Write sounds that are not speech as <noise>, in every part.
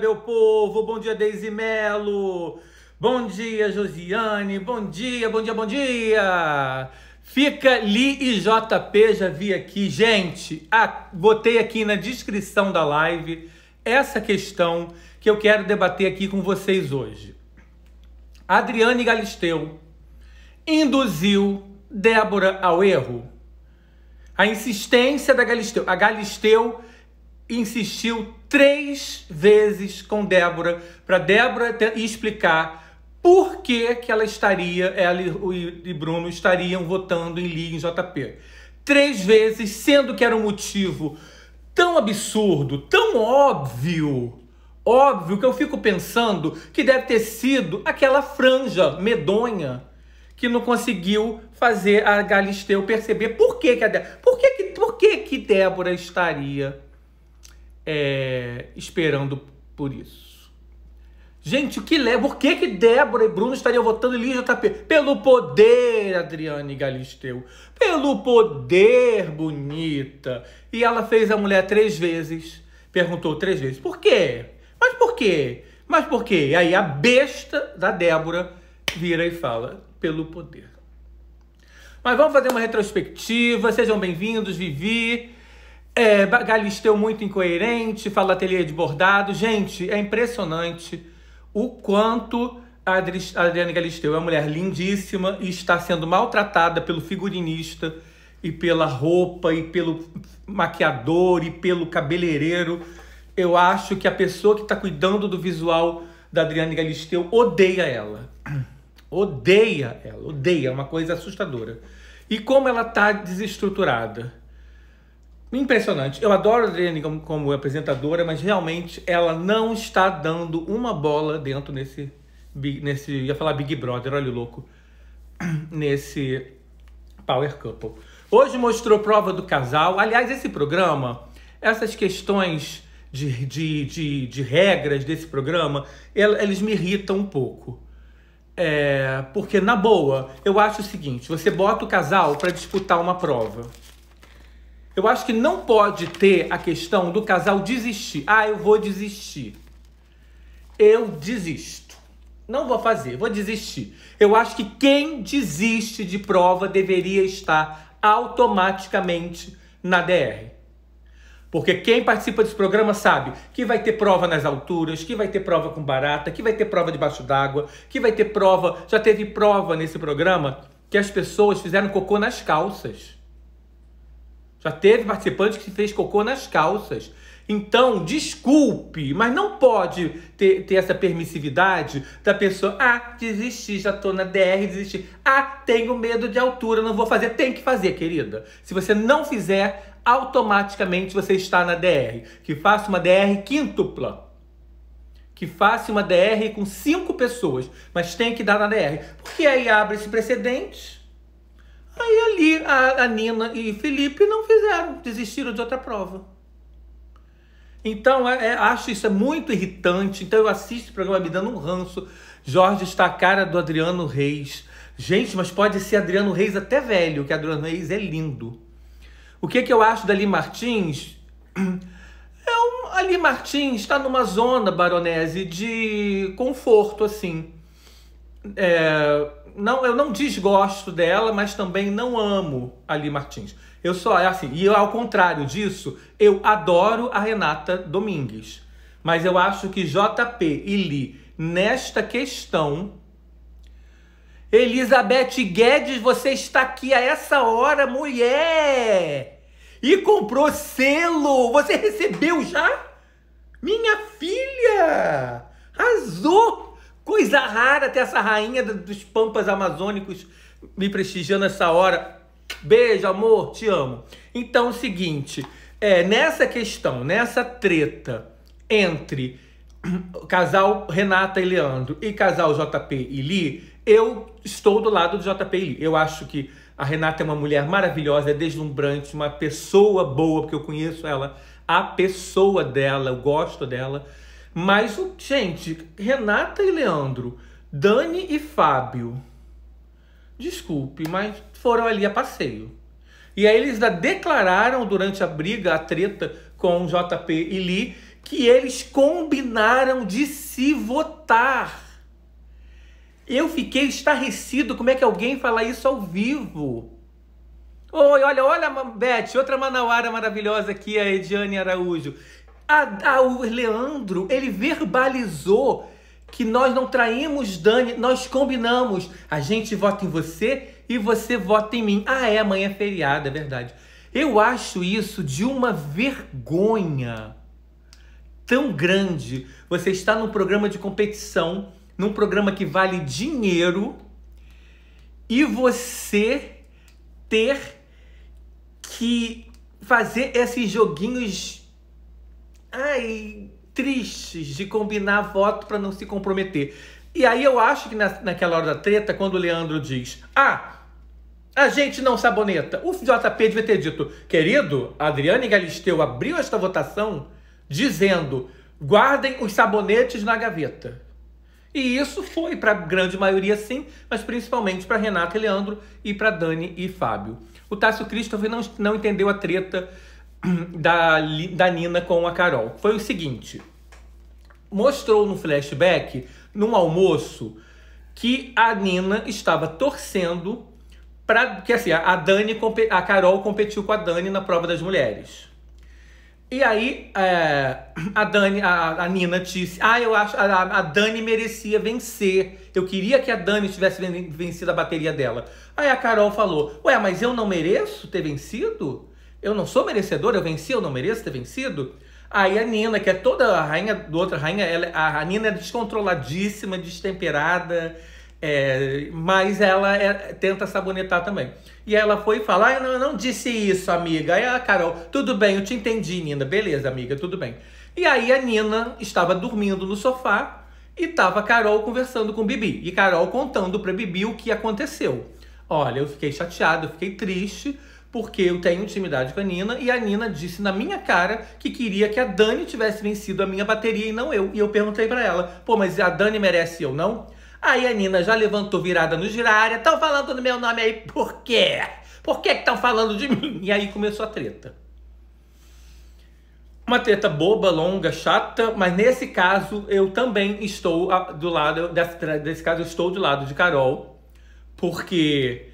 meu povo. Bom dia, Deise Melo. Bom dia, Josiane. Bom dia, bom dia, bom dia. Fica Li e JP, já vi aqui. Gente, a, botei aqui na descrição da live essa questão que eu quero debater aqui com vocês hoje. Adriane Galisteu induziu Débora ao erro. A insistência da Galisteu. A Galisteu insistiu três vezes com Débora, para Débora explicar por que, que ela estaria, ela e, e Bruno estariam votando em Liga em JP. Três vezes, sendo que era um motivo tão absurdo, tão óbvio, óbvio, que eu fico pensando que deve ter sido aquela franja medonha que não conseguiu fazer a Galisteu perceber por que que, a Débora, por que, que, por que, que Débora estaria é, esperando por isso. Gente, o que leva? Por que, que Débora e Bruno estariam votando em Lígia JP? Pelo poder, Adriane Galisteu. Pelo poder, bonita. E ela fez a mulher três vezes. Perguntou três vezes. Por quê? Mas por quê? Mas por quê? E aí a besta da Débora vira e fala: pelo poder. Mas vamos fazer uma retrospectiva. Sejam bem-vindos, Vivi. É, Galisteu muito incoerente, fala ateliê de bordado. Gente, é impressionante o quanto a Adriana Galisteu é uma mulher lindíssima e está sendo maltratada pelo figurinista e pela roupa e pelo maquiador e pelo cabeleireiro. Eu acho que a pessoa que está cuidando do visual da Adriane Galisteu odeia ela. <clears throat> Odeia ela, odeia, é uma coisa assustadora. E como ela está desestruturada. Impressionante. Eu adoro a Adriane como, como, apresentadora, mas realmente ela não está dando uma bola dentro nesse. nesse ia falar Big Brother, olha o louco. <clears throat> Nesse Power Couple. Hoje mostrou prova do casal. Aliás, esse programa, essas questões de, de, de, de regras desse programa, eles me irritam um pouco. É, porque, na boa, eu acho o seguinte: você bota o casal para disputar uma prova. Eu acho que não pode ter a questão do casal desistir. Ah, eu vou desistir. Eu desisto. Não vou fazer, vou desistir. Eu acho que quem desiste de prova deveria estar automaticamente na DR. Porque quem participa desse programa sabe que vai ter prova nas alturas, que vai ter prova com barata, que vai ter prova debaixo d'água, que vai ter prova. Já teve prova nesse programa que as pessoas fizeram cocô nas calças. Já teve participante que fez cocô nas calças. Então, desculpe, mas não pode ter, ter essa permissividade da pessoa. Ah, desisti, já tô na DR, desisti. Ah, tenho medo de altura, não vou fazer. Tem que fazer, querida. Se você não fizer, automaticamente você está na DR. Que faça uma DR quíntupla que faça uma DR com cinco pessoas, mas tem que dar na DR. Porque aí abre esse precedente Aí ali a, a Nina e Felipe não fizeram, desistiram de outra prova. Então, é, é, acho isso é muito irritante. Então, eu assisto o programa me dando um ranço. Jorge está a cara do Adriano Reis. Gente, mas pode ser Adriano Reis até velho, que Adriano Reis é lindo. O que, é que eu acho da Ali Martins? <clears throat> É um, Ali Martins está numa zona, baronese, de conforto, assim. É, não, eu não desgosto dela, mas também não amo a Li Martins. Eu só, é assim, e eu, ao contrário disso, eu adoro a Renata Domingues. Mas eu acho que JP e Li, nesta questão, Elizabeth Guedes, você está aqui a essa hora, mulher! E comprou selo! Você recebeu já? Minha filha! Azul! Coisa rara ter essa rainha dos pampas amazônicos me prestigiando essa hora. Beijo, amor, te amo. Então, o seguinte, é, nessa questão, nessa treta entre casal Renata e Leandro e casal JP e Li, eu estou do lado do JP e Li. Eu acho que a Renata é uma mulher maravilhosa, é deslumbrante, uma pessoa boa, porque eu conheço ela, a pessoa dela, eu gosto dela. Mas, gente, Renata e Leandro, Dani e Fábio, desculpe, mas foram ali a passeio. E aí eles ainda declararam durante a briga, a treta com o JP e Lee, que eles combinaram de se votar. Eu fiquei estarrecido. Como é que alguém fala isso ao vivo? Oi, olha, olha, Beth, outra manauara maravilhosa aqui, a Ediane Araújo. A, a, o Leandro, ele verbalizou que nós não traímos Dani, nós combinamos. A gente vota em você e você vota em mim. Ah, é, amanhã é feriado, é verdade. Eu acho isso de uma vergonha tão grande. Você está num programa de competição, num programa que vale dinheiro e você ter que fazer esses joguinhos ai, tristes de combinar voto para não se comprometer. E aí eu acho que na, naquela hora da treta, quando o Leandro diz: Ah, a gente não saboneta, o JP devia ter dito: Querido, a Adriane Galisteu abriu esta votação dizendo: guardem os sabonetes na gaveta. E isso foi para a grande maioria, sim, mas principalmente para Renata e Leandro e para Dani e Fábio. O Tássio Christopher não, não entendeu a treta <clears throat> da, da Nina com a Carol. Foi o seguinte: mostrou no flashback, num almoço, que a Nina estava torcendo para que assim, a Dani a Carol competiu com a Dani na prova das mulheres. E aí é, a Dani, a, a, Nina disse: "Ah, eu acho a, a, Dani merecia vencer. Eu queria que a Dani tivesse vencido a bateria dela". Aí a Carol falou: "Ué, mas eu não mereço ter vencido?" Eu não sou merecedor, eu venci, eu não mereço ter vencido. Aí a Nina, que é toda a rainha do outra rainha, ela, a, Nina é descontroladíssima, destemperada, é, mas ela é, tenta sabonetar também. E ela foi falar, ah, não, eu não disse isso, amiga. Aí a Carol, tudo bem, eu te entendi, Nina. Beleza, amiga, tudo bem. E aí a Nina estava dormindo no sofá e estava a Carol conversando com Bibi. E Carol contando para Bibi o que aconteceu. Olha, eu fiquei chateada, eu fiquei triste, porque eu tenho intimidade com a Nina e a Nina disse na minha cara que queria que a Dani tivesse vencido a minha bateria e não eu. E eu perguntei para ela: "Pô, mas a Dani merece eu não?" Aí a Nina já levantou virada no girária, estão falando no meu nome aí, por quê? Por que estão falando de mim? E aí começou a treta. Uma treta boba, longa, chata, mas nesse caso eu também estou do lado, desse, desse caso eu estou do lado de Carol, porque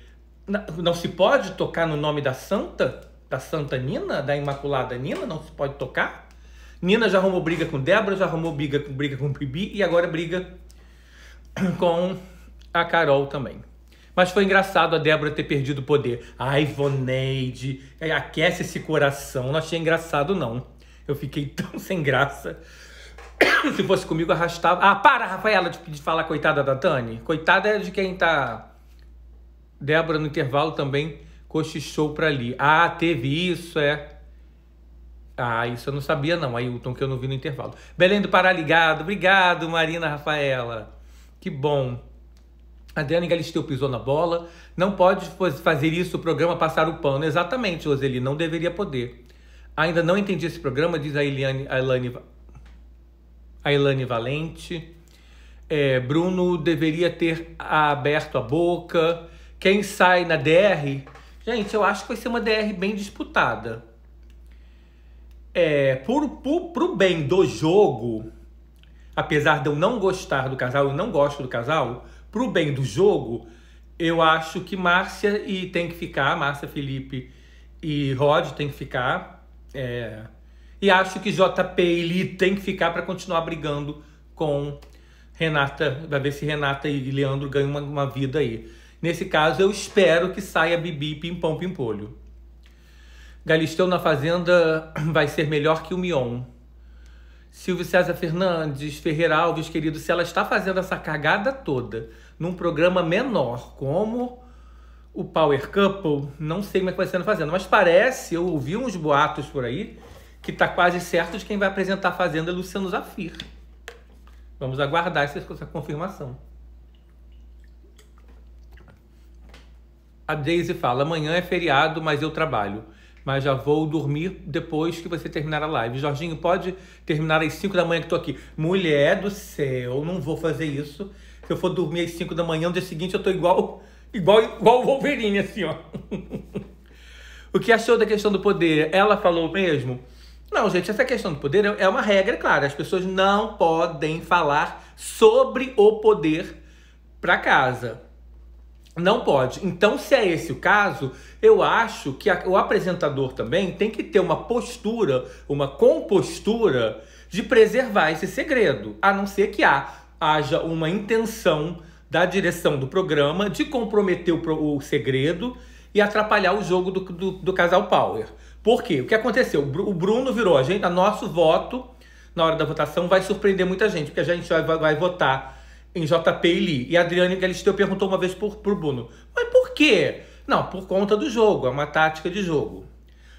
não se pode tocar no nome da santa, da santa Nina, da Imaculada Nina, não se pode tocar. Nina já arrumou briga com Débora, já arrumou briga, briga com Bibi e agora briga <clears throat> com a Carol também. Mas foi engraçado a Débora ter perdido o poder. Ai, Voneide, aquece esse coração. Não achei engraçado, não. Eu fiquei <laughs> tão sem graça. <coughs> Se fosse comigo, arrastava. Ah, para, Rafaela, de falar coitada da Tani. Coitada é de quem tá Débora, no intervalo, também cochichou para ali. Ah, teve isso, é. Ah, isso eu não sabia, não, Ailton, que eu não vi no intervalo. Belém do Pará ligado. Obrigado, Marina Rafaela. Que bom. Adriana Galisteu pisou na bola. Não pode fazer isso, o programa passar o pano. Exatamente, Roseli, não deveria poder. Ainda não entendi esse programa, diz a Eliane, a Elane, a Elane Valente. É, Bruno deveria ter aberto a boca. Quem sai na DR, gente, eu acho que vai ser uma DR bem disputada. É, pro, pro, pro bem do jogo, apesar de eu não gostar do casal, eu não gosto do casal, pro bem do jogo, eu acho que Márcia e tem que ficar, Márcia Felipe e Rod tem que ficar. É, e acho que JP e Lee tem que ficar para continuar brigando com Renata, vai ver se Renata e Leandro ganham uma, uma vida aí. Nesse caso, eu espero que saia Bibi Pimpão Pimpolho. Galisteu na Fazenda <clears throat> vai ser melhor que o Mion. Silvio César Fernandes, Ferreira Alves, querido, se ela está fazendo essa cagada toda num programa menor como o Power Couple, não sei como é que vai na fazendo, mas parece, eu ouvi uns boatos por aí, que está quase certo de quem vai apresentar a Fazenda é Luciano Zafir. Vamos aguardar essa confirmação. A Daisy fala: amanhã é feriado, mas eu trabalho. Mas já vou dormir depois que você terminar a live. Jorginho, pode terminar às 5 da manhã que tô aqui. Mulher do céu, não vou fazer isso. Se eu for dormir às 5 da manhã, no dia seguinte eu tô igual igual igual o Wolverine, assim, ó. <laughs> o que achou da questão do poder? Ela falou mesmo? Não, gente, essa questão do poder é uma regra, claro. As pessoas não podem falar sobre o poder para casa. Não pode. Então, se é esse o caso, eu acho que a, o apresentador também tem que ter uma postura, uma compostura de preservar esse segredo, a não ser que há, haja uma intenção da direção do programa de comprometer o, o segredo e atrapalhar o jogo do, do, do, casal Power. Por quê? O que aconteceu? O Bruno virou a gente, a nosso voto na hora da votação vai surpreender muita gente, porque a gente vai, vai votar em JP e Lee. E a Adriane Galisteu perguntou uma vez por, pro Bruno, mas por quê? Não, por conta do jogo, é uma tática de jogo.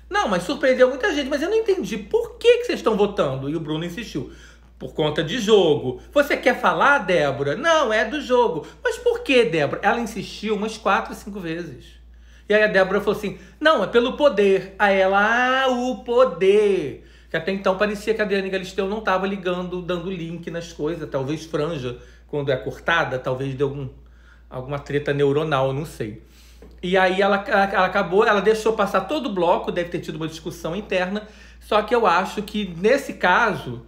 Não, mas surpreendeu muita gente, mas eu não entendi por que, que vocês estão votando. E o Bruno insistiu. Por conta de jogo. Você quer falar, Débora? Não, é do jogo. Mas por que, Débora? Ela insistiu umas quatro, cinco vezes. E aí a Débora falou assim: não, é pelo poder. Aí ela, ah, o poder. Que até então parecia que a Adriane Galisteu não estava ligando, dando link nas coisas, talvez franja quando é cortada, talvez de algum, alguma treta neuronal, não sei. E aí ela, ela, ela, acabou, ela deixou passar todo o bloco, deve ter tido uma discussão interna, só que eu acho que nesse caso,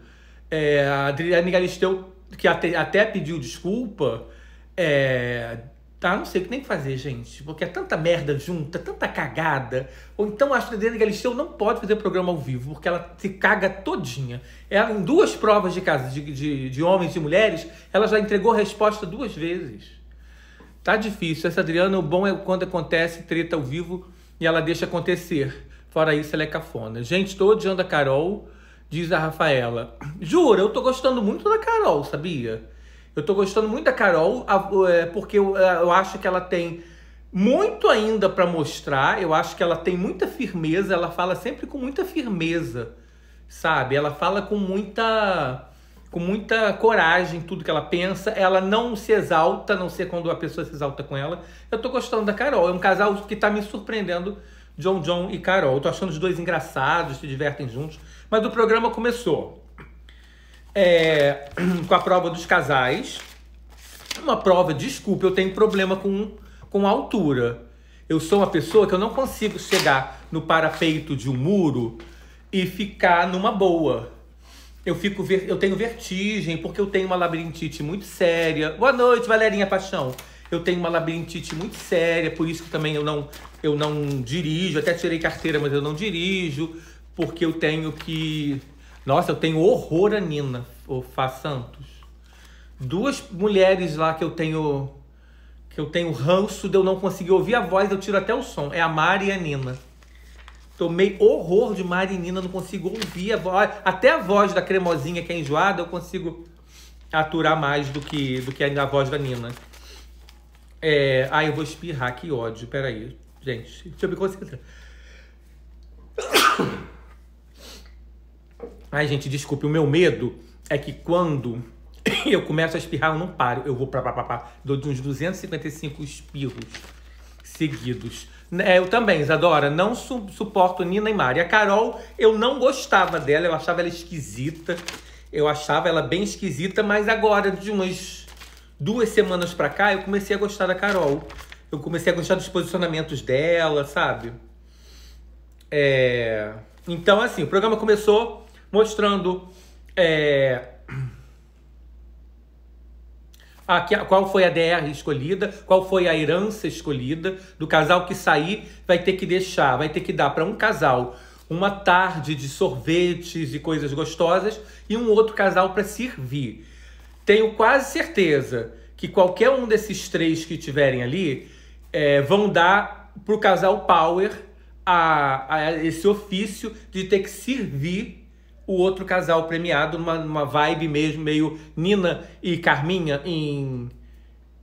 é, a Adriane Galisteu, que até, até pediu desculpa, é, tá? Não sei o que nem fazer, gente. Porque é tanta merda junta, é tanta cagada. Ou então acho que a Adriana Galisteu não pode fazer programa ao vivo, porque ela se caga todinha. Ela, em duas provas de casa, de, de, de homens e mulheres, ela já entregou a resposta duas vezes. Tá difícil. Essa Adriana, o bom é quando acontece treta ao vivo e ela deixa acontecer. Fora isso, ela é cafona. Gente, tô odiando a Carol, diz a Rafaela. Jura, eu tô gostando muito da Carol, sabia? Eu tô gostando muito da Carol, é, porque é, eu acho que ela tem muito ainda para mostrar. Eu acho que ela tem muita firmeza, ela fala sempre com muita firmeza, sabe? Ela fala com muita com muita coragem tudo que ela pensa. Ela não se exalta, não sei quando a pessoa se exalta com ela. Eu tô gostando da Carol. É um casal que tá me surpreendendo, John John e Carol. Eu tô achando os dois engraçados, se divertem juntos. Mas o programa começou é, <clears throat> com a prova dos casais. Uma prova, desculpa, eu tenho problema com, com a altura. Eu sou uma pessoa que eu não consigo chegar no parapeito de um muro e ficar numa boa. Eu, fico eu tenho vertigem porque eu tenho uma labirintite muito séria. Boa noite, Valerinha Paixão. Eu tenho uma labirintite muito séria, por isso que também eu não, eu não dirijo. Até tirei carteira, mas eu não dirijo, porque eu tenho que nossa, eu tenho horror a Nina, o Fá Santos. Duas mulheres lá que eu tenho que eu tenho ranço de eu não conseguir ouvir a voz, eu tiro até o som. É a Mari e a Nina. Tomei horror de Mari e Nina, não consigo ouvir a voz. Até a voz da cremosinha que é enjoada, eu consigo aturar mais do que, do que a voz da Nina. É... Ai, ah, eu vou espirrar, que ódio. Peraí, gente. Deixa eu me concentrar. <coughs> Ai, gente, desculpe, o meu medo é que quando <coughs> eu começo a espirrar, eu não paro. Eu vou pra pá, pá, pá, dou de uns 255 espirros seguidos. Né, eu também, Isadora, não su suporto Nina e Mari. A Carol, eu não gostava dela, eu achava ela esquisita. Eu achava ela bem esquisita, mas agora, de umas duas semanas pra cá, eu comecei a gostar da Carol. Eu comecei a gostar dos posicionamentos dela, sabe? É... Então, assim, o programa começou mostrando é, a, qual foi a DR escolhida, qual foi a herança escolhida do casal que sair, vai ter que deixar, vai ter que dar para um casal uma tarde de sorvetes e coisas gostosas e um outro casal para servir. Tenho quase certeza que qualquer um desses três que tiverem ali é, vão dar para o casal Power a, a, esse ofício de ter que servir o outro casal premiado numa, numa vibe mesmo, meio Nina e Carminha em,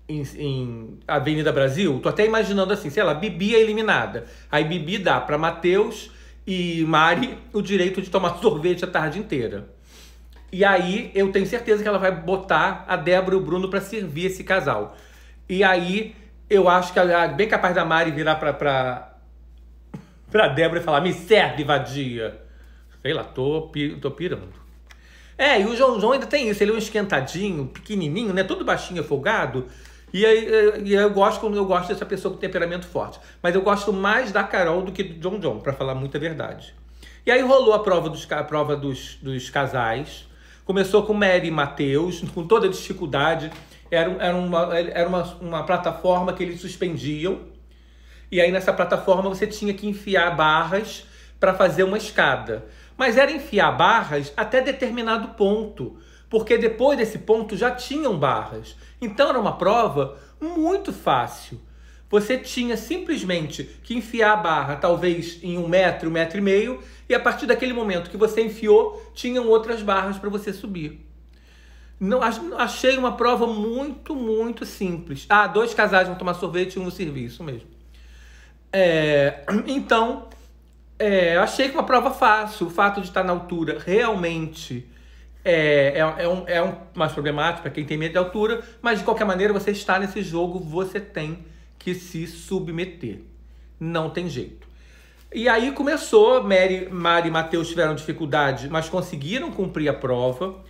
em, em Avenida Brasil. Tô até imaginando assim, sei lá, Bibi é eliminada. Aí Bibi dá para Matheus e Mari o direito de tomar <laughs> sorvete a tarde inteira. E aí eu tenho certeza que ela vai botar a Débora e o Bruno para servir esse casal. E aí eu acho que é bem capaz da Mari virar pra, pra, <laughs> pra Débora e falar: me serve, vadia. Sei lá, tô, tô pirando. É, e o João João ainda tem isso, ele é um esquentadinho, pequenininho, né? Todo baixinho, folgado. E aí, eu, eu gosto eu gosto dessa pessoa com temperamento forte. Mas eu gosto mais da Carol do que do John John, para falar muita verdade. E aí rolou a prova dos, a prova dos, dos casais. Começou com Mary e Matheus, <laughs> com toda dificuldade. Era, era, uma, era uma, uma plataforma que eles suspendiam. E aí nessa plataforma você tinha que enfiar barras para fazer uma escada mas era enfiar barras até determinado ponto, porque depois desse ponto já tinham barras. Então era uma prova muito fácil. Você tinha simplesmente que enfiar a barra, talvez em um metro, um metro e meio, e a partir daquele momento que você enfiou, tinham outras barras para você subir. Não, achei uma prova muito, muito simples. Ah, dois casais vão tomar sorvete e um no serviço mesmo. É, <clears throat> então, é, eu achei que é uma prova fácil. O fato de estar na altura realmente é, é, é, um, é um, mais problemático para quem tem medo de altura, mas de qualquer maneira, você está nesse jogo, você tem que se submeter. Não tem jeito. E aí começou, Mary, Mari e Matheus tiveram dificuldade, mas conseguiram cumprir a prova.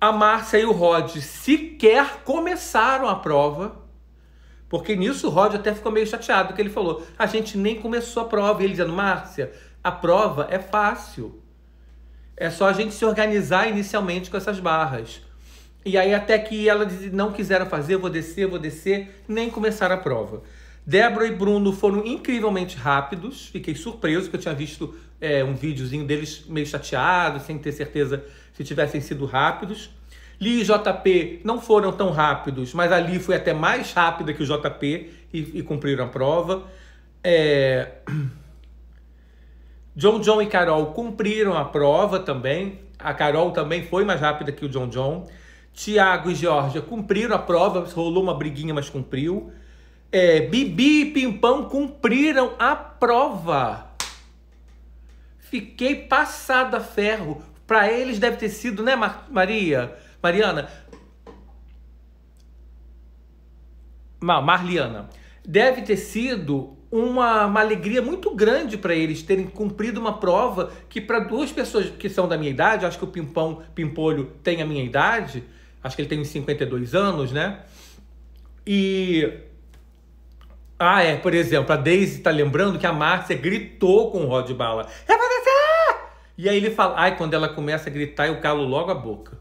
A Márcia e o Rod sequer começaram a prova. Porque nisso o Rod até ficou meio chateado, que ele falou: a gente nem começou a prova. E ele dizendo: Márcia, a prova é fácil. É só a gente se organizar inicialmente com essas barras. E aí, até que disse, não quiseram fazer, vou descer, vou descer, nem começaram a prova. Débora e Bruno foram incrivelmente rápidos, fiquei surpreso, porque eu tinha visto é, um videozinho deles meio chateado, sem ter certeza se tivessem sido rápidos. Lee e JP não foram tão rápidos, mas ali foi até mais rápida que o JP e, e cumpriram a prova. É... <clears throat> John John e Carol cumpriram a prova também. A Carol também foi mais rápida que o John John. Tiago e Georgia cumpriram a prova, rolou uma briguinha, mas cumpriu. É, Bibi e Pimpão cumpriram a prova. Fiquei passada ferro. Para eles deve ter sido, né, Maria? Mariana. Marliana. Deve ter sido uma, uma alegria muito grande para eles terem cumprido uma prova que para duas pessoas que são da minha idade, acho que o Pimpão Pimpolho tem a minha idade, acho que ele tem uns 52 anos, né? E ah, é, por exemplo, a Daisy tá lembrando que a Márcia gritou com o Rod Bala. É E aí ele fala, ai, quando ela começa a gritar, eu calo logo a boca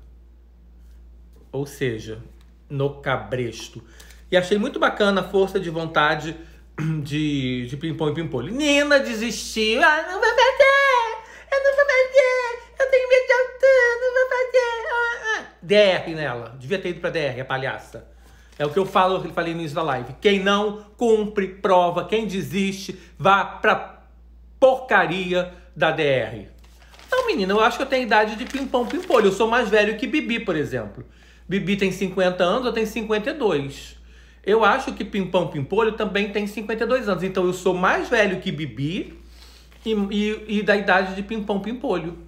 ou seja, no cabresto. E achei muito bacana a força de vontade de, de Pimpom e Pimpolho. Nina desistiu. Ah, não vai fazer! Eu não vou fazer! Eu tenho medo de altura, não vou fazer! Ah, ah. DR nela. Devia ter ido pra DR, a palhaça. É o que eu falo, que falei no início da live. Quem não cumpre prova, quem desiste, vá pra porcaria da DR. Não, menina, eu acho que eu tenho idade de pimpão pimpolho. Eu sou mais velho que Bibi, por exemplo. Bibi tem 50 anos, eu tenho 52. Eu acho que Pimpão Pimpolho também tem 52 anos. Então eu sou mais velho que Bibi e, e, e da idade de Pimpão Pimpolho.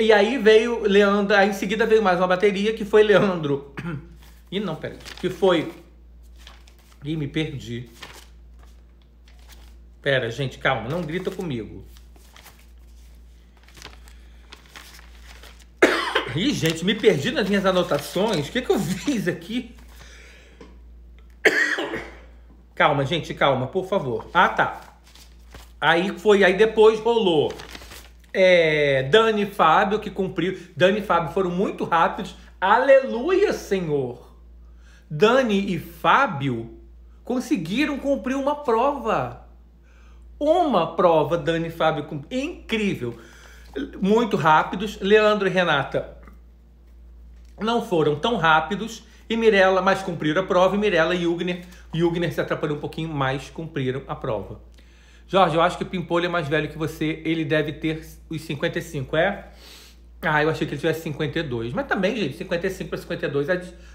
E aí veio Leandro, aí em seguida veio mais uma bateria que foi Leandro. <coughs> Ih, não, peraí. Que foi. Ih, me perdi. Pera, gente, calma, não grita comigo. Ih, gente, me perdi nas minhas anotações. O que, que eu <laughs> fiz aqui? Calma, gente, calma, por favor. Ah, tá. Aí foi, aí depois rolou. É, Dani e Fábio que cumpriu. Dani e Fábio foram muito rápidos. Aleluia, Senhor! Dani e Fábio conseguiram cumprir uma prova. Uma prova, Dani e Fábio. Incrível. Muito rápidos. Leandro e Renata não foram tão rápidos e Mirella mais cumpriram a prova e Mirella e Jugner, Jugner se atrapalhou um pouquinho mais, cumpriram a prova. Jorge, eu acho que o Pimpolho é mais velho que você, ele deve ter os 55, é? Ah, eu achei que ele tivesse 52. Mas também, gente, 55 para 52,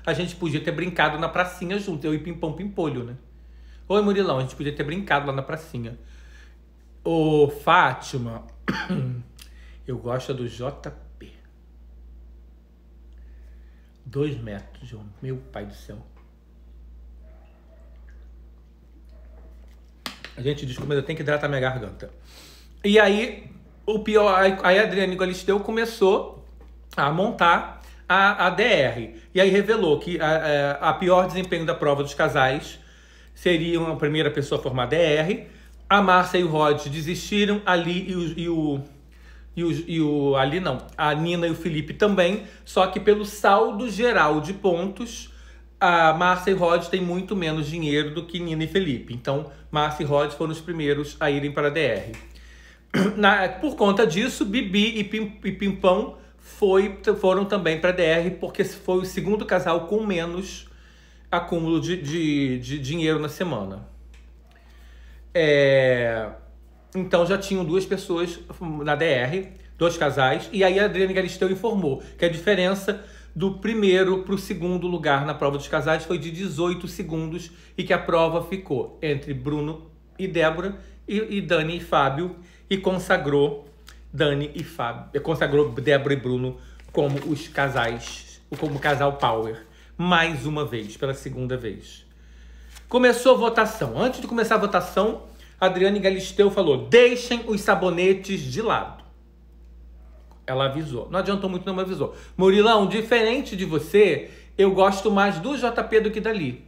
a gente podia ter brincado na pracinha junto, eu e Pimpão Pimpolho, né? Oi, Murilão, a gente podia ter brincado lá na pracinha. Ô, Fátima, <coughs> eu gosto do JP. Dois metros, João. Meu pai do céu. A gente desculpa, que eu tenho que hidratar minha garganta. E aí, o pior, aí a Adriane Galisteu começou a montar a, a DR. E aí revelou que a, é, a, pior desempenho da prova dos casais seria a primeira pessoa a formar DR. A Márcia e o Rod desistiram ali e o, e o e o, e o ali não, a Nina e o Felipe também, só que pelo saldo geral de pontos, a Márcia e Rod têm muito menos dinheiro do que Nina e Felipe. Então, Márcia e Rod foram os primeiros a irem para a DR. <clears throat> Na, por conta disso, Bibi e, Pim, e Pimpão foi, foram também para a DR, porque foi o segundo casal com menos acúmulo de, de, de dinheiro na semana. É... Então já tinham duas pessoas na DR, dois casais, e aí a Adriana Galisteu informou que a diferença do primeiro para o segundo lugar na prova dos casais foi de 18 segundos e que a prova ficou entre Bruno e Débora e, e Dani e Fábio e consagrou Dani e Fábio, consagrou Débora e Bruno como os casais, como casal power, mais uma vez, pela segunda vez. Começou a votação. Antes de começar a votação, Adriane Galisteu falou: deixem os sabonetes de lado. Ela avisou. Não adiantou muito, não me avisou. Murilão, diferente de você, eu gosto mais do JP do que dali.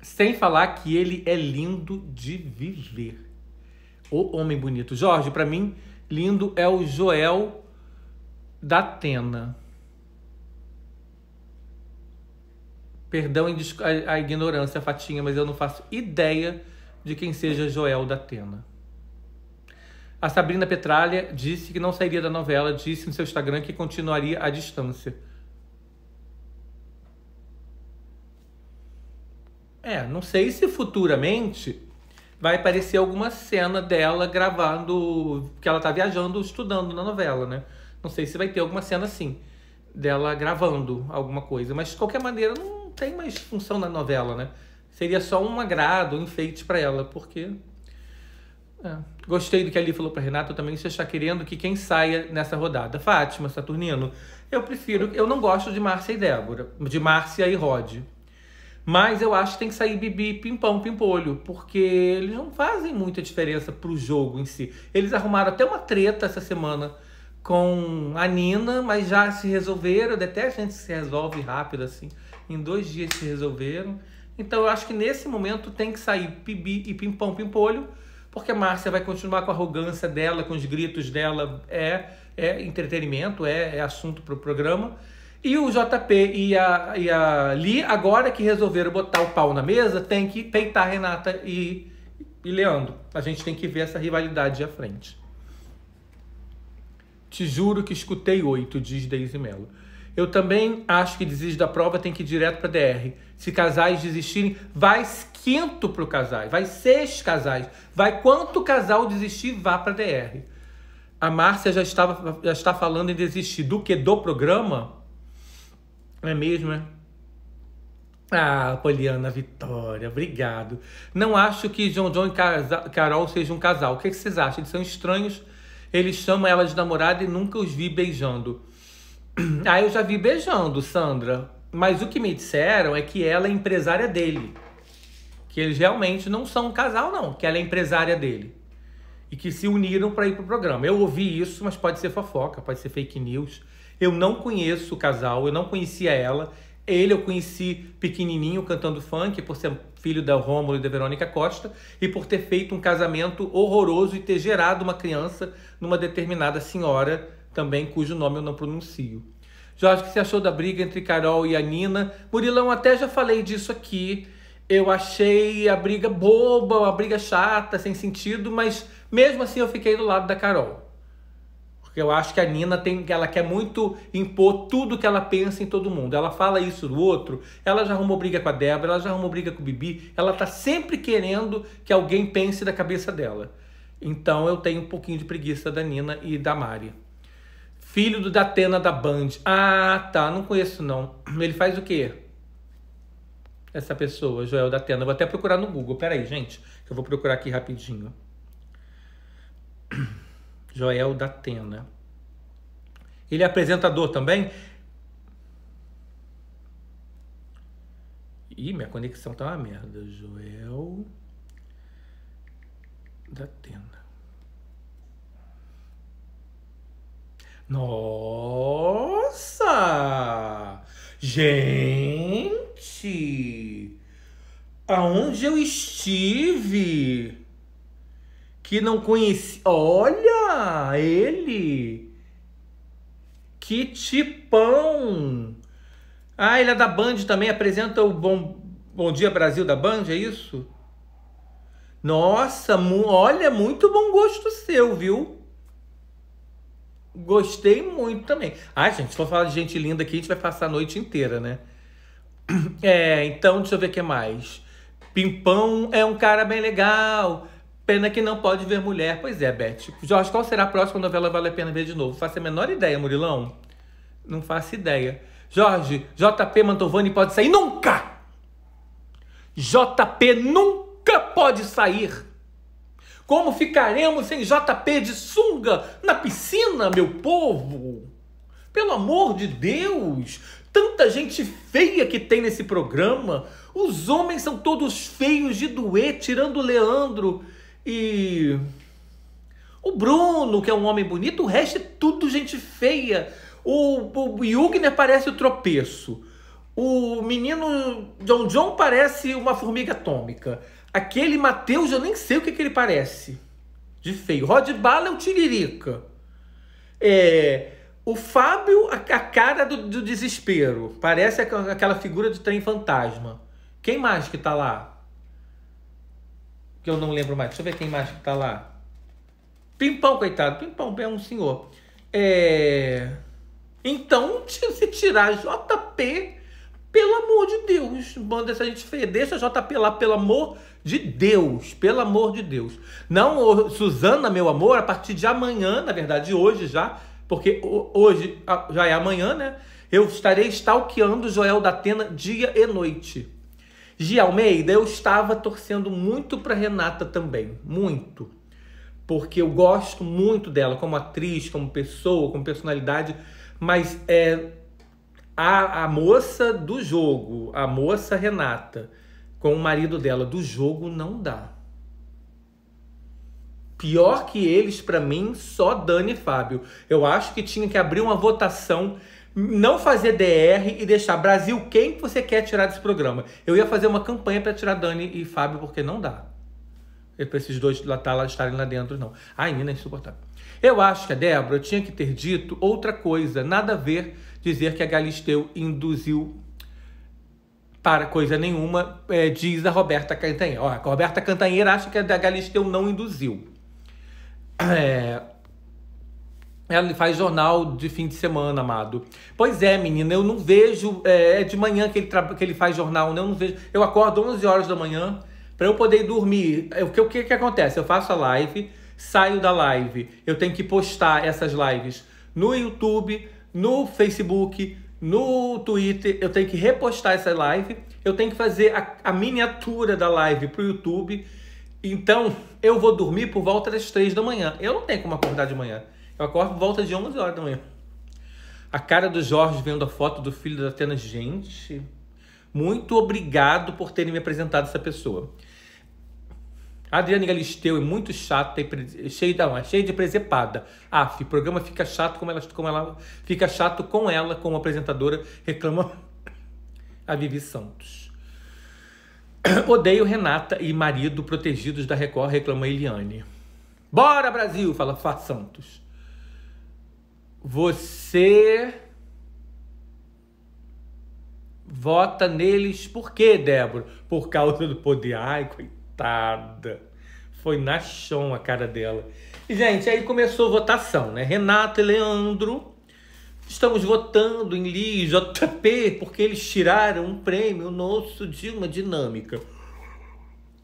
Sem falar que ele é lindo de viver. O homem bonito. Jorge, para mim, lindo é o Joel da Atena. Perdão a ignorância, Fatinha, mas eu não faço ideia de quem seja Joel da Atena. A Sabrina Petralha disse que não sairia da novela, disse no seu Instagram que continuaria à distância. É, não sei se futuramente vai aparecer alguma cena dela gravando, que ela tá viajando, estudando na novela, né? Não sei se vai ter alguma cena assim, dela gravando alguma coisa, mas de qualquer maneira não tem mais função na novela, né? Seria só um agrado, um enfeite para ela, porque. É. Gostei do que ali falou para Renato também. Você está querendo que quem saia nessa rodada? Fátima, Saturnino. Eu prefiro. Eu não gosto de Márcia e Débora. De Márcia e Rod. Mas eu acho que tem que sair Bibi pimpão, pimpolho, porque eles não fazem muita diferença pro jogo em si. Eles arrumaram até uma treta essa semana com a Nina, mas já se resolveram. Até a gente se resolve rápido, assim. Em dois dias se resolveram. Então eu acho que nesse momento tem que sair pibi e pimpão pimpolho, porque a Márcia vai continuar com a arrogância dela, com os gritos dela, é, é entretenimento, é, é assunto para o programa. E o JP e a, e a Li, agora que resolveram botar o pau na mesa, tem que peitar Renata e, e Leandro. A gente tem que ver essa rivalidade à frente. Te juro que escutei oito, diz Daisy Mello. Eu também acho que desiste da prova, tem que ir direto para DR. Se casais desistirem, vai quinto para o casais, vai seis casais, vai quanto casal desistir, vá para DR. A Márcia já, estava, já está falando em desistir do que do programa? É mesmo, é? Ah, Poliana Vitória, obrigado. Não acho que John John e Carol sejam um casal. O que, é que vocês acham? Eles são estranhos. Ele chama ela de namorada e nunca os vi beijando. Ah, eu já vi beijando, Sandra. Mas o que me disseram é que ela é empresária dele. Que eles realmente não são um casal, não. Que ela é empresária dele. E que se uniram para ir pro programa. Eu ouvi isso, mas pode ser fofoca, pode ser fake news. Eu não conheço o casal, eu não conhecia ela. Ele eu conheci pequenininho cantando funk, por ser filho da Rômulo e da Verônica Costa, e por ter feito um casamento horroroso e ter gerado uma criança numa determinada senhora também cujo nome eu não pronuncio. Jorge, o que você achou da briga entre Carol e a Nina? Murilão, até já falei disso aqui. Eu achei a briga boba, uma briga chata, sem sentido, mas mesmo assim eu fiquei do lado da Carol. Porque eu acho que a Nina tem, ela quer muito impor tudo que ela pensa em todo mundo. Ela fala isso do outro, ela já arrumou briga com a Débora, ela já arrumou briga com o Bibi, ela tá sempre querendo que alguém pense da cabeça dela. Então eu tenho um pouquinho de preguiça da Nina e da Mari. Filho do Datena da Band. Ah, tá. Não conheço, não. Ele faz o quê? Essa pessoa, Joel Datena. Vou até procurar no Google. Peraí, gente. Eu vou procurar aqui rapidinho. <clears throat> Joel Datena. Ele é apresentador também? Ih, minha conexão tá uma merda. Joel Datena. Nossa! Gente! Aonde eu estive? Que não conheci. Olha ele! Que tipão! Ah, ele é da Band também, apresenta o Bom, bom Dia Brasil da Band, é isso? Nossa, olha, muito bom gosto seu, viu? gostei muito também. Ai, gente, se for falar de gente linda aqui, a gente vai passar a noite inteira, né? <clears throat> É, então, deixa eu ver o que mais. Pimpão é um cara bem legal. Pena que não pode ver mulher. Pois é, Beth. Jorge, qual será a próxima novela Vale a Pena Ver de Novo? Faço a menor ideia, Murilão. Não faço ideia. Jorge, JP Mantovani pode sair nunca! JP nunca pode sair como ficaremos sem JP de sunga na piscina, meu povo? Pelo amor de Deus! Tanta gente feia que tem nesse programa. Os homens são todos feios de doer, tirando o Leandro e. O Bruno, que é um homem bonito, o resto é tudo gente feia. O, o Jugner parece o tropeço. O menino John John parece uma formiga atômica. Aquele Mateus, eu nem sei o que, que ele parece de feio. Rod Bala é o Tiririca. É, o Fábio, a, a cara do, do, desespero. Parece aquela figura de trem fantasma. Quem mais que tá lá? Que eu não lembro mais. Deixa eu ver quem mais que tá lá. Pimpão, coitado. Pimpão é um senhor. É... Então, se tirar JP, pelo amor de Deus, manda essa gente feia. Deixa JP lá, pelo amor de Deus, pelo amor de Deus. Não, Suzana, meu amor, a partir de amanhã, na verdade, hoje já, porque hoje já é amanhã, né? Eu estarei stalkeando Joel da Atena dia e noite. Gia Almeida, eu estava torcendo muito para Renata também, muito. Porque eu gosto muito dela como atriz, como pessoa, como personalidade, mas é a, a moça do jogo, a moça Renata com o marido dela do jogo não dá. Pior que eles, para mim, só Dani e Fábio. Eu acho que tinha que abrir uma votação, não fazer DR e deixar Brasil quem você quer tirar desse programa. Eu ia fazer uma campanha para tirar Dani e Fábio, porque não dá. pra esses dois lá, tá, lá estarem lá dentro, não. Ai, Nina, é insuportável. Eu acho que a Débora tinha que ter dito outra coisa, nada a ver dizer que a Galisteu induziu para coisa nenhuma, é, diz a Roberta Cantanheira. Ó, a Roberta Cantanheira acha que a Galisteu não induziu. É, ela faz jornal de fim de semana, amado. Pois é, menina, eu não vejo. É, é de manhã que ele, que ele faz jornal, né? Eu não vejo. Eu acordo 11 horas da manhã para eu poder dormir. É, o que, que que acontece? Eu faço a live, saio da live. Eu tenho que postar essas lives no YouTube, no Facebook, no Twitter, eu tenho que repostar essa live, eu tenho que fazer a, a miniatura da live para o YouTube. Então, eu vou dormir por volta das 3 da manhã. Eu não tenho como acordar de manhã. Eu acordo por volta de 11 horas da manhã. A cara do Jorge vendo a foto do filho da Atena. Gente, muito obrigado por terem me apresentado essa pessoa. Adriane Galisteu é muito chata e cheia de uma, é cheia de presepada. Aff, o programa fica chato como ela, como ela fica chato com ela como apresentadora, reclama a Vivi Santos. Odeio Renata e marido protegidos da Record, reclama Eliane. Bora Brasil, fala Fá Santos. Você vota neles por quê, Débora? Por causa do poder. Ai, coitado coitada. Foi na chão a cara dela. E, gente, aí começou a votação, né? Renato e Leandro. Estamos votando em Liz, JP, porque eles tiraram um prêmio nosso de uma dinâmica.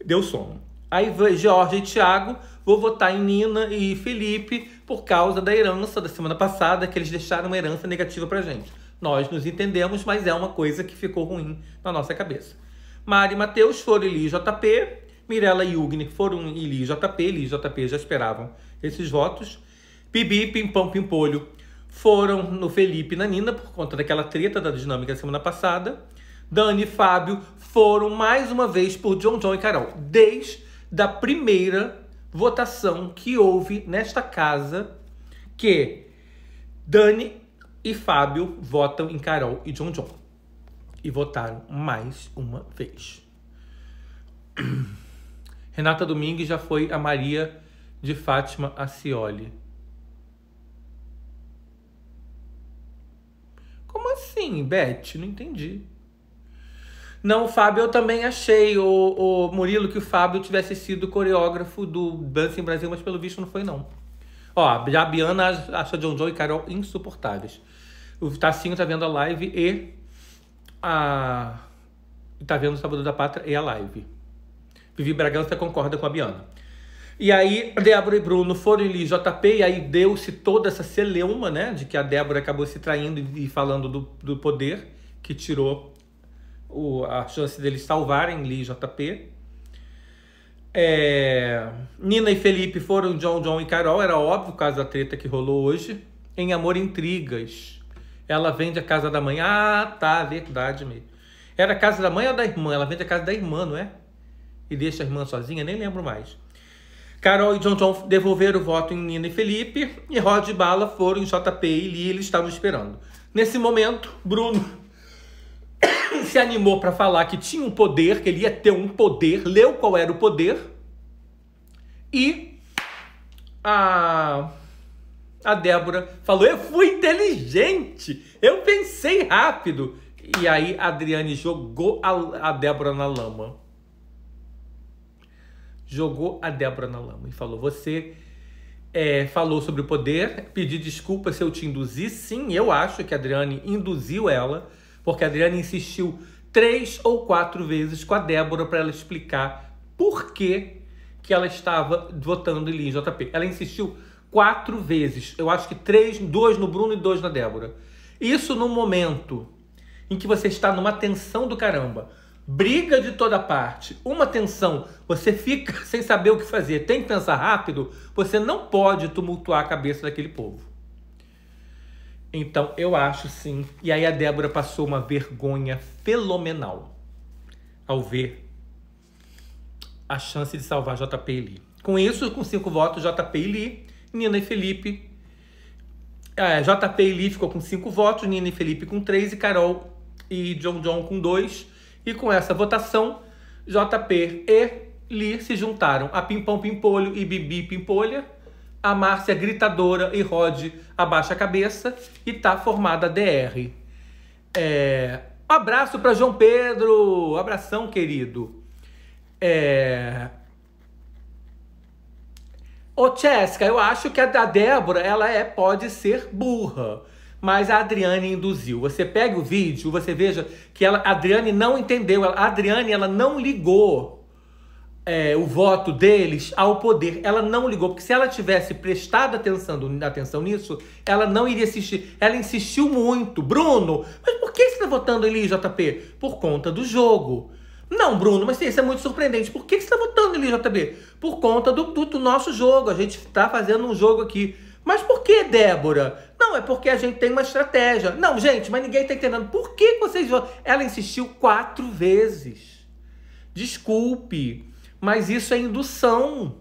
Deu sono. Aí Jorge e Thiago, vou votar em Nina e Felipe por causa da herança da semana passada, que eles deixaram uma herança negativa pra gente. Nós nos entendemos, mas é uma coisa que ficou ruim na nossa cabeça. Mari e Matheus foram Eli e JP, Mirella e Ugni foram e Li JP, Li JP já esperavam esses votos. Pibi, Pimpão, Pimpolho foram no Felipe e na Nina por conta daquela treta da dinâmica da semana passada. Dani e Fábio foram mais uma vez por John John e Carol, desde a primeira votação que houve nesta casa que Dani e Fábio votam em Carol e John John. E votaram mais uma vez. Renata Domingues já foi a Maria de Fátima Acioli. Como assim, Beth? Não entendi. Não, o Fábio eu também achei, o, o Murilo, que o Fábio tivesse sido coreógrafo do Dance em Brasil, mas pelo visto não foi, não. Ó, a Biana acha John John e Carol insuportáveis. O Tacinho tá vendo a live e a. Tá vendo o Sábado da Pátria e a live. Vivi Bragança concorda com a Biana. E aí, Débora e Bruno foram ali JP, e aí deu-se toda essa celeuma, né? De que a Débora acabou se traindo e falando do, do poder que tirou o, a chance deles salvarem Lee e JP. É, Nina e Felipe foram John, John e Carol, era óbvio o caso da treta que rolou hoje. Em Amor Intrigas. Ela vende a casa da mãe. Ah, tá, verdade mesmo. Era a casa da mãe ou da irmã? Ela vende a casa da irmã, não é? e deixa a irmã sozinha, nem lembro mais. Carol e John John devolveram o voto em Nina e Felipe, e Rod e Bala foram em JP e eles estavam esperando. Nesse momento, Bruno <coughs> se animou para falar que tinha um poder, que ele ia ter um poder, leu qual era o poder, e a, a Débora falou: Eu fui inteligente, eu pensei rápido. E aí a Adriane jogou a, a Débora na lama jogou a Débora na lama e falou: Você é, falou sobre o poder, pedi desculpa se eu te induzi. Sim, eu acho que a Adriane induziu ela, porque a Adriane insistiu três ou quatro vezes com a Débora para ela explicar por que, que ela estava votando em Lins JP. Ela insistiu quatro vezes. Eu acho que três, dois no Bruno e dois na Débora. Isso no momento em que você está numa tensão do caramba briga de toda parte, uma tensão, você fica <laughs> sem saber o que fazer, tem que pensar rápido, você não pode tumultuar a cabeça daquele povo. Então, eu acho sim. E aí a Débora passou uma vergonha fenomenal ao ver a chance de salvar JP Lee. Com isso, com cinco votos, JP Lee, Nina e Felipe. É, JP Lee ficou com cinco votos, Nina e Felipe com três e Carol e John John com dois. E com essa votação, JP e Li se juntaram a Pimpão Pimpolho e Bibi Pimpolha, a Márcia Gritadora e Rod abaixa a cabeça e tá formada a DR. É... Abraço para João Pedro! Abração, querido! É... Ô, Jéssica, eu acho que a Débora, ela é, pode ser burra mas a Adriane induziu. Você pega o vídeo, você veja que ela, a Adriane não entendeu. a Adriane ela não ligou é, o voto deles ao poder. Ela não ligou, porque se ela tivesse prestado atenção, atenção nisso, ela não iria assistir. Ela insistiu muito. Bruno, mas por que você está votando ali, JP? Por conta do jogo. Não, Bruno, mas isso é muito surpreendente. Por que você está votando ali, JB? Por conta do, do, do nosso jogo. A gente está fazendo um jogo aqui. Mas por que, Débora? Não, é porque a gente tem uma estratégia. Não, gente, mas ninguém está entendendo. Por que vocês. Ela insistiu quatro vezes. Desculpe, mas isso é indução.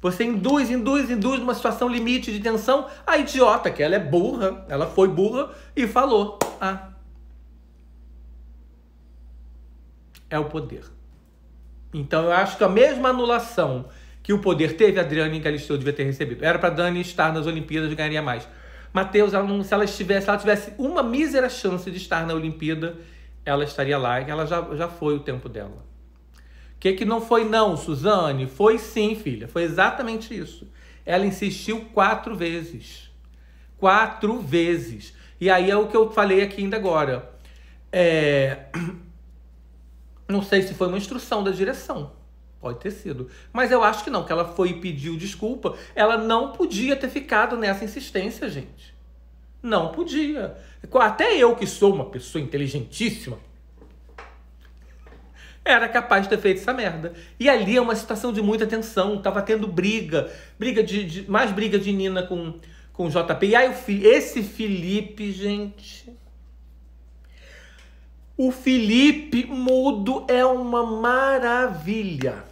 Você induz, induz, induz numa situação limite de tensão. A idiota, que ela é burra, ela foi burra e falou: Ah. É o poder. Então eu acho que a mesma anulação que o poder teve, a Adriane Galisteu devia ter recebido. Era para Dani estar nas Olimpíadas e ganharia mais. Mateus, ela não, se ela estivesse, ela tivesse uma mísera chance de estar na Olimpíada, ela estaria lá. Ela já, já foi o tempo dela. O que, que não foi não, Suzane? Foi sim, filha. Foi exatamente isso. Ela insistiu quatro vezes. Quatro vezes. E aí é o que eu falei aqui ainda agora. É... <clears throat> Não sei se foi uma instrução da direção. Pode ter sido. Mas eu acho que não, que ela foi e pediu desculpa. Ela não podia ter ficado nessa insistência, gente. Não podia. Até eu, que sou uma pessoa inteligentíssima, era capaz de ter feito essa merda. E ali é uma situação de muita tensão. Tava tendo briga. Briga de. de mais briga de Nina com, com o JP. E aí o, esse Felipe, gente. O Felipe Mudo é uma maravilha.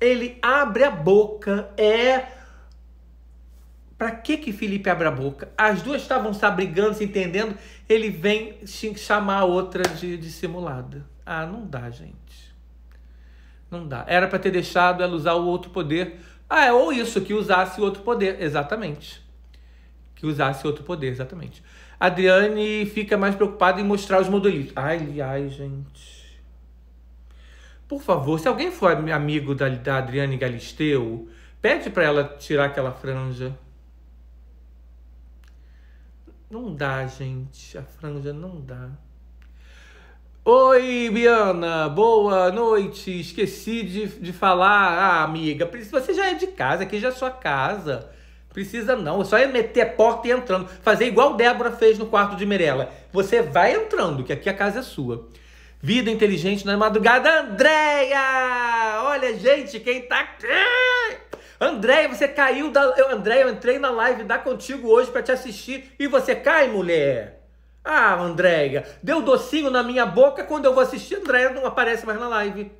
Ele abre a boca, é. Para que que Felipe abre a boca? As duas estavam se brigando, se entendendo. Ele vem chamar a outra de dissimulada. Ah, não dá, gente. Não dá. Era para ter deixado ela usar o outro poder. Ah, é ou isso, que usasse outro poder. Exatamente. Que usasse outro poder, exatamente. Adriane fica mais preocupada em mostrar os modelitos. Ai, ai, gente. Por favor, se alguém for amigo da, da Adriane Galisteu, pede para ela tirar aquela franja. Não dá, gente. A franja não dá. Oi, Biana, boa noite. Esqueci de, de falar, ah, amiga. Você já é de casa, aqui já é sua casa. Precisa não, é só é meter a porta e entrando. Fazer igual Débora fez no quarto de Mirella. Você vai entrando, que aqui a casa é sua. Vida Inteligente na Madrugada, Andréia! Olha, gente, quem tá aqui? Andréia, você caiu da. Eu, Andréia, eu entrei na live da Contigo hoje para te assistir e você cai, mulher! Ah, Andréia, deu docinho na minha boca quando eu vou assistir, Andréia não aparece mais na live.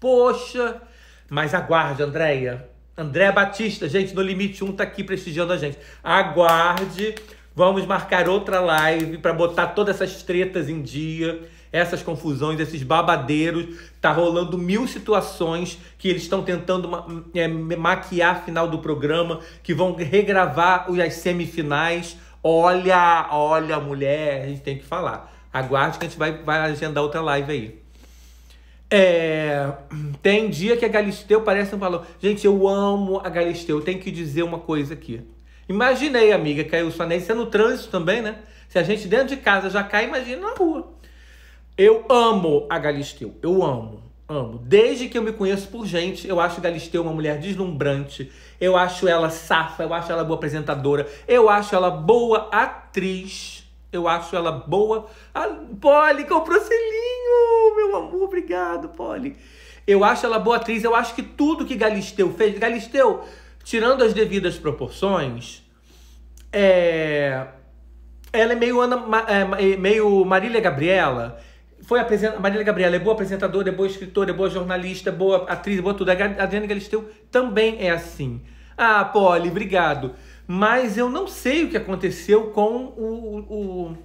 Poxa! Mas aguarde, Andréia. Andréia Batista, gente, no Limite 1 tá aqui prestigiando a gente. Aguarde. Vamos marcar outra live para botar todas essas tretas em dia essas confusões, esses babadeiros, tá rolando mil situações que eles estão tentando ma é, maquiar a final do programa, que vão regravar as semifinais. Olha, olha, mulher, a gente tem que falar. Aguarde que a gente vai, vai agendar outra live aí. É, tem dia que a Galisteu parece um valor. Gente, eu amo a Galisteu. Tem que dizer uma coisa aqui. Imaginei, amiga, caiu sua anéis. Você é no trânsito também, né? Se a gente dentro de casa já cai, imagina na rua. Eu amo a Galisteu, eu amo, amo. Desde que eu me conheço por gente, eu acho Galisteu uma mulher deslumbrante, eu acho ela safa, eu acho ela boa apresentadora, eu acho ela boa atriz, eu acho ela boa. A... Ah, Polly, comprou é selinho, meu amor, obrigado, Polly. Eu acho ela boa atriz, eu acho que tudo que Galisteu fez, Galisteu, tirando as devidas proporções, é... ela é meio, Ana, é, é, meio Marília Gabriela foi apresenta... Marília Gabriela é boa apresentadora, é boa escritora, é boa jornalista, é boa atriz, é boa tudo. A Adriana Galisteu também é assim. Ah, Polly, obrigado. Mas eu não sei o que aconteceu com o, o,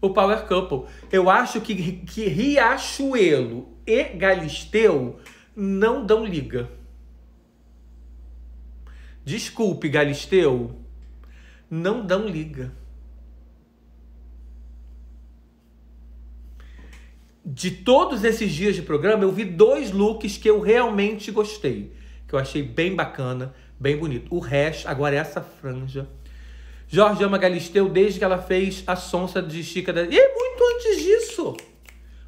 o Power Couple. Eu acho que, que Riachuelo e Galisteu não dão liga. Desculpe, Galisteu, não dão liga. de todos esses dias de programa, eu vi dois looks que eu realmente gostei, que eu achei bem bacana, bem bonito. O resto, agora é essa franja. jorge ama Galisteu, desde que ela fez a sonsa de Chica da... E é muito antes disso!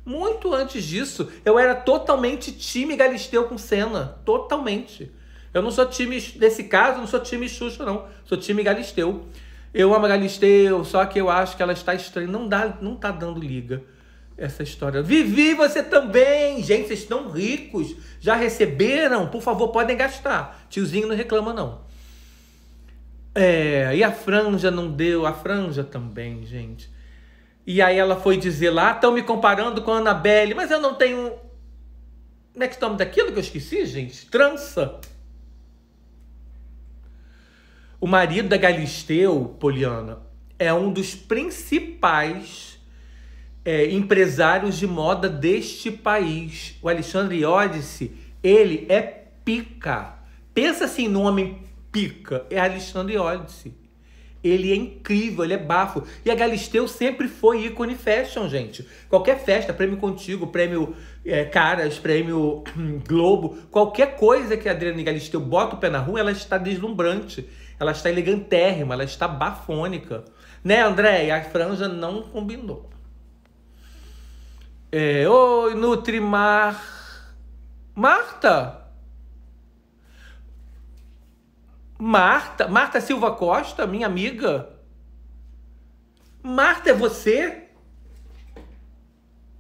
Muito antes disso, eu era totalmente time Galisteu com Senna. Totalmente. Eu não sou time, nesse caso, não sou time Xuxa, não. Sou time Galisteu. Eu amo a Galisteu, só que eu acho que ela está estranha. Não, dá, não tá dando liga essa história. Vivi, você também! Gente, vocês estão ricos! Já receberam? Por favor, podem gastar. Tiozinho não reclama, não. É, e a franja não deu, a franja também, gente. E aí ela foi dizer lá, estão me comparando com a Anabelle, mas eu não tenho. Como é que estamos daquilo que eu esqueci, gente? Trança. O marido da Galisteu, Poliana, é um dos principais é, empresários de moda deste país. O Alexandre Odisse, ele é pica. Pensa assim no homem pica, é Alexandre Odisse. Ele é incrível, ele é bafo. E a Galisteu sempre foi ícone fashion, gente. Qualquer festa, prêmio Contigo, prêmio é, Caras, prêmio hum, Globo, qualquer coisa que a Adriana Galisteu bota o pé na rua, ela está deslumbrante. Ela está elegantérrima, ela está bafônica. Né, André? A franja não combinou. É, Oi, Nutrimar. Marta? Marta? Marta Silva Costa, minha amiga? Marta é você?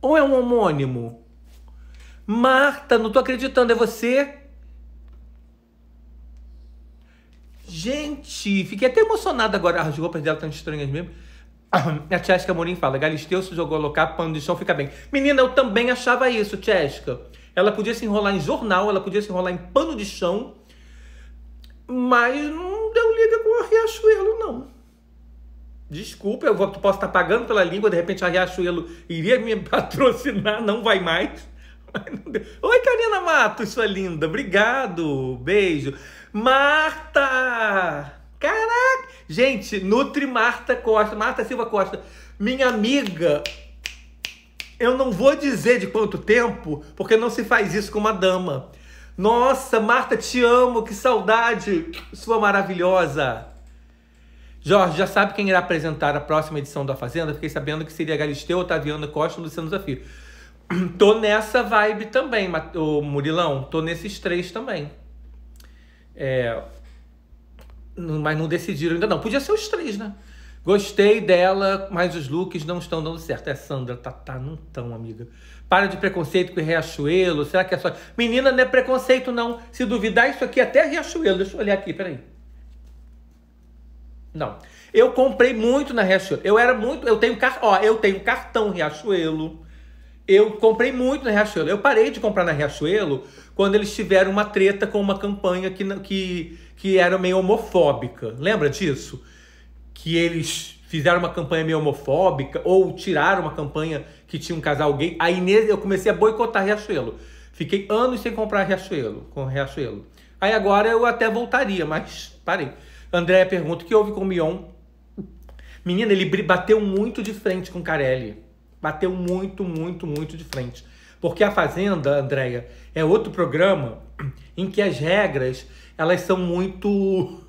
Ou é um homônimo? Marta, não tô acreditando, é você? Gente, fiquei até emocionada agora. Ah, as roupas dela estão estranhas mesmo. <coughs> A Tchesca Morim fala, Galisteu se jogou a locar, pano de chão fica bem. Menina, eu também achava isso, Tchesca. Ela podia se enrolar em jornal, ela podia se enrolar em pano de chão, mas não deu liga com a Riachuelo, não. Desculpa, eu vou, posso estar tá pagando pela língua, de repente a Riachuelo iria me <laughs> patrocinar, não vai mais. Oi, Karina Matos, sua linda, obrigado, beijo. Marta! Caraca! Gente, Nutri Marta Costa, Marta Silva Costa, minha amiga. Eu não vou dizer de quanto tempo, porque não se faz isso com uma dama. Nossa, Marta, te amo, que saudade, sua maravilhosa. Jorge, já sabe quem irá apresentar a próxima edição da Fazenda? Fiquei sabendo que seria Galisteu, Otaviano Costa e Luciano Desafio. <clears throat> Tô nessa vibe também, o Murilão. Tô nesses três também. É, mas não decidiram ainda não. Podia ser os três, né? Gostei dela, mas os looks não estão dando certo. É Sandra, tá, tá não tão, amiga. Para de preconceito com Riachuelo. Será que é só. Menina, não é preconceito, não. Se duvidar, isso aqui é até Riachuelo. Deixa eu olhar aqui, peraí. Não. Eu comprei muito na Riachuelo. Eu era muito. Eu tenho car... Ó, eu tenho cartão Riachuelo. Eu comprei muito na Riachuelo. Eu parei de comprar na Riachuelo quando eles tiveram uma treta com uma campanha que, que que era meio homofóbica. Lembra disso? Que eles fizeram uma campanha meio homofóbica ou tiraram uma campanha que tinha um casal gay. Aí eu comecei a boicotar Riachuelo. Fiquei anos sem comprar Riachuelo, com Riachuelo. Aí agora eu até voltaria, mas parei. André pergunta: o que houve com o Mion? Menina, ele bateu muito de frente com Carelli. Bateu muito, muito, muito de frente. Porque a Fazenda, Andréia, é outro programa em que as regras elas são muito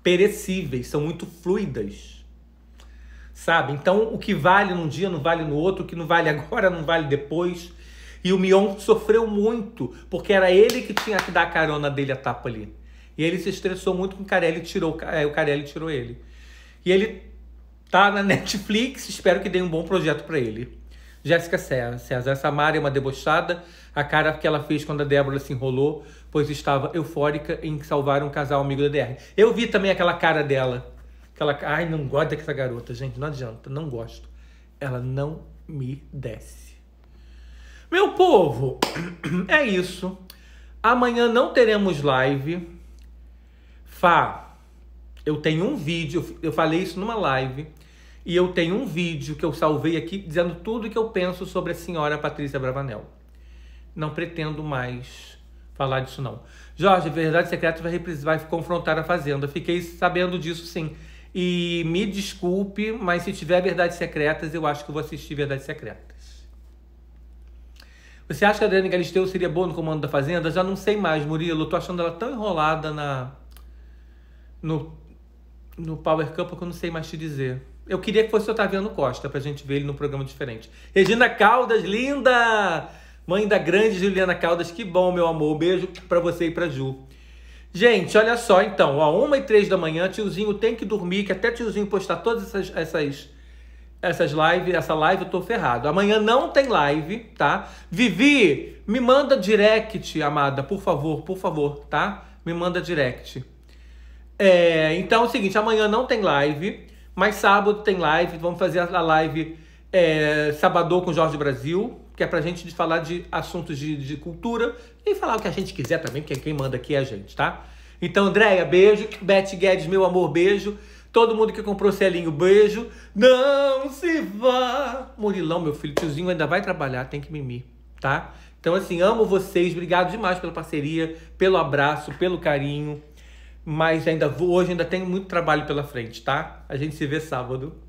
perecíveis, são muito fluidas. Sabe? Então, o que vale num dia não vale no outro, o que não vale <laughs> agora não vale depois. E o Mion sofreu muito, porque era ele que tinha que dar a carona dele a tapa ali. E ele se estressou muito com o Carelli, tirou, é, o Carelli tirou ele. E ele tá na <laughs> Netflix, espero que dê um bom projeto para ele. Jéssica César. Essa Mari é uma debochada. A cara que ela fez quando a Débora se enrolou, pois estava eufórica em salvar um casal amigo da DR. Eu vi também aquela cara dela. Aquela, ai, não gosto dessa garota, gente. Não adianta, não gosto. Ela não me desce. Meu povo, <clears throat> é isso. Amanhã não teremos live. Fá, eu tenho um vídeo, eu falei isso numa live e eu tenho um vídeo que eu salvei aqui dizendo tudo o que eu penso sobre a senhora Patrícia Bravanel. Não pretendo mais falar disso, não. Jorge, Verdade Secreta vai, vai confrontar a Fazenda. Fiquei sabendo disso, sim. E me desculpe, mas se tiver Verdades Secretas, eu acho que vou assistir Verdades Secretas. Você acha que a Adriana Galisteu seria boa no comando da Fazenda? Já não sei mais, Murilo. Eu tô achando ela tão enrolada na no, no Power Camp que eu não sei mais te dizer. Eu queria que fosse o Otaviano Costa, pra gente ver ele num programa diferente. Regina Caldas, linda! Mãe da grande Juliana Caldas, que bom, meu amor. Um beijo pra você e pra Ju. Gente, olha só então, ó, 1 e 3 da manhã, tiozinho tem que dormir, que até tiozinho postar todas essas, essas, essas lives, essa live eu tô ferrado. Amanhã não tem live, tá? Vivi, me manda direct, amada, por favor, por favor, tá? Me manda direct. É, então é o seguinte, amanhã não tem live. Mas sábado tem live, vamos fazer a live é, Sabadão com Jorge Brasil, que é pra gente falar de assuntos de, de cultura e falar o que a gente quiser também, porque quem manda aqui é a gente, tá? Então, Andréia, beijo. Beth Guedes, meu amor, beijo. Todo mundo que comprou selinho, beijo. Não se vá. Murilão, meu filho, tiozinho ainda vai trabalhar, tem que mimir, tá? Então, assim, amo vocês. Obrigado demais pela parceria, pelo abraço, pelo carinho mas ainda hoje ainda tem muito trabalho pela frente, tá? A gente se vê sábado.